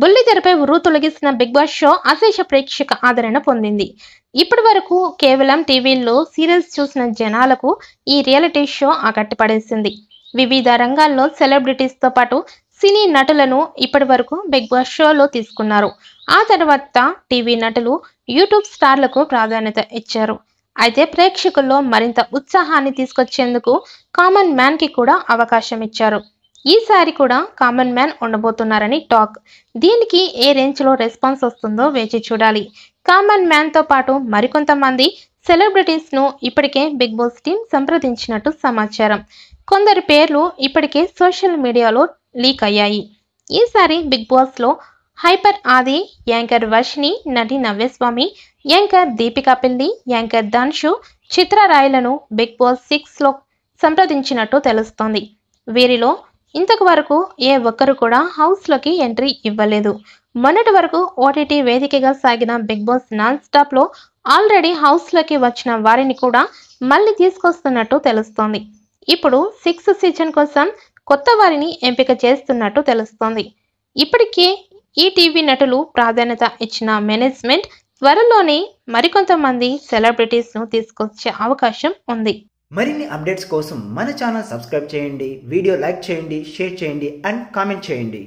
బుల్లితెరపై ఉర్రు తొలగిస్తున్న Bigg Boss show అశేష ప్రేక్షక ఆదరణ పొందింది ఇప్పటి వరకు కేవలం టీవీల్లో సీరియల్స్ చూసిన జనాలకు ఈ రియాలిటీ షో ఆకట్టుపడేసింది వివిధ రంగాల్లో సెలబ్రిటీస్తో పాటు సినీ నటులను ఇప్పటి వరకు బిగ్ బాస్ షోలో తీసుకున్నారు ఆ తర్వాత టీవీ నటులు యూట్యూబ్ స్టార్లకు ప్రాధాన్యత ఇచ్చారు అయితే ప్రేక్షకుల్లో మరింత ఉత్సాహాన్ని తీసుకొచ్చేందుకు కామన్ మ్యాన్కి కూడా అవకాశం ఇచ్చారు ఈసారి కూడా కామన్ మ్యాన్ ఉండబోతున్నారని టాక్ దీనికి ఏ రేంజ్లో రెస్పాన్స్ వస్తుందో వేచి చూడాలి కామన్ మ్యాన్తో పాటు మరికొంతమంది సెలబ్రిటీస్ను ఇప్పటికే బిగ్ బాస్ టీం సంప్రదించినట్టు సమాచారం కొందరి పేర్లు ఇప్పటికే సోషల్ మీడియాలో లీక్ అయ్యాయి ఈసారి బిగ్ బాస్లో హైపర్ ఆది యాంకర్ వర్షిని నటి నవ్యస్వామి యాంకర్ దీపికా పిల్లి యాంకర్ దాన్షు చిత్రరాయలను బిగ్ బాస్ సిక్స్లో సంప్రదించినట్టు తెలుస్తోంది వీరిలో ఇంతకు వరకు ఏ ఒక్కరు కూడా హౌస్లోకి ఎంట్రీ ఇవ్వలేదు మొన్నటి వరకు ఓటీటీ వేదికగా సాగిన బిగ్ బాస్ నాన్ స్టాప్లో ఆల్రెడీ హౌస్లోకి వచ్చిన వారిని కూడా మళ్ళీ తీసుకొస్తున్నట్టు తెలుస్తోంది ఇప్పుడు సిక్స్త్ సీజన్ కోసం కొత్త వారిని ఎంపిక చేస్తున్నట్టు తెలుస్తోంది ఇప్పటికే ఈ టీవీ నటులు ప్రాధాన్యత ఇచ్చిన మేనేజ్మెంట్ త్వరలోనే మరికొంతమంది సెలబ్రిటీస్ను తీసుకొచ్చే అవకాశం ఉంది మరిన్ని అప్డేట్స్ కోసం మన ఛానల్ సబ్స్క్రైబ్ చేయండి వీడియో లైక్ చేయండి షేర్ చేయండి అండ్ కామెంట్ చేయండి